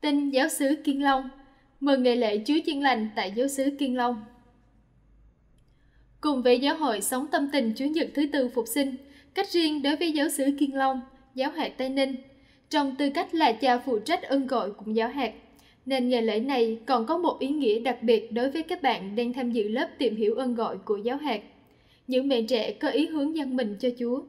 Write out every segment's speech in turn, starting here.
Tin giáo sứ Kiên Long Mừng ngày lễ Chúa Chiên Lành tại giáo sứ Kiên Long Cùng với giáo hội sống tâm tình Chúa Nhật thứ tư phục sinh, cách riêng đối với giáo sứ Kiên Long, giáo hạt Tây Ninh, trong tư cách là cha phụ trách ơn gọi cùng giáo hạt, nên ngày lễ này còn có một ý nghĩa đặc biệt đối với các bạn đang tham dự lớp tìm hiểu ơn gọi của giáo hạt. Những mẹ trẻ có ý hướng dân mình cho Chúa.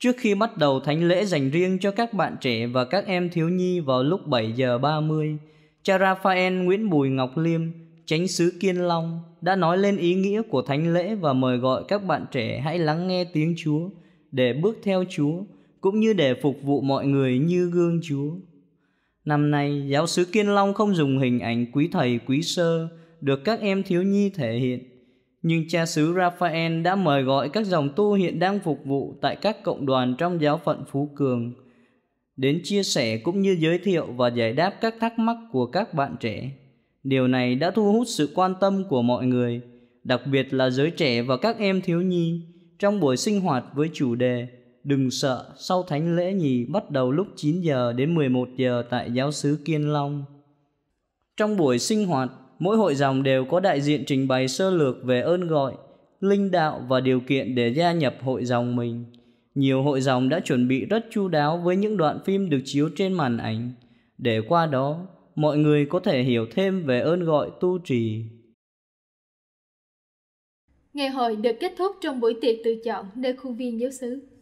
Trước khi bắt đầu thánh lễ dành riêng cho các bạn trẻ và các em thiếu nhi vào lúc 7 giờ 30, cha Raphael Nguyễn Bùi Ngọc Liêm, chánh sứ Kiên Long, đã nói lên ý nghĩa của thánh lễ và mời gọi các bạn trẻ hãy lắng nghe tiếng Chúa để bước theo Chúa, cũng như để phục vụ mọi người như gương Chúa. Năm nay, giáo sứ Kiên Long không dùng hình ảnh quý thầy quý sơ được các em thiếu nhi thể hiện nhưng cha xứ Raphael đã mời gọi các dòng tu hiện đang phục vụ tại các cộng đoàn trong giáo phận Phú Cường đến chia sẻ cũng như giới thiệu và giải đáp các thắc mắc của các bạn trẻ. Điều này đã thu hút sự quan tâm của mọi người, đặc biệt là giới trẻ và các em thiếu nhi trong buổi sinh hoạt với chủ đề Đừng sợ sau thánh lễ nhì bắt đầu lúc 9 giờ đến 11 giờ tại giáo xứ Kiên Long. Trong buổi sinh hoạt, mỗi hội dòng đều có đại diện trình bày sơ lược về ơn gọi, linh đạo và điều kiện để gia nhập hội dòng mình. Nhiều hội dòng đã chuẩn bị rất chu đáo với những đoạn phim được chiếu trên màn ảnh, để qua đó mọi người có thể hiểu thêm về ơn gọi tu trì. Ngày hội được kết thúc trong buổi tiệc tự chọn nơi khuôn viên giáo xứ.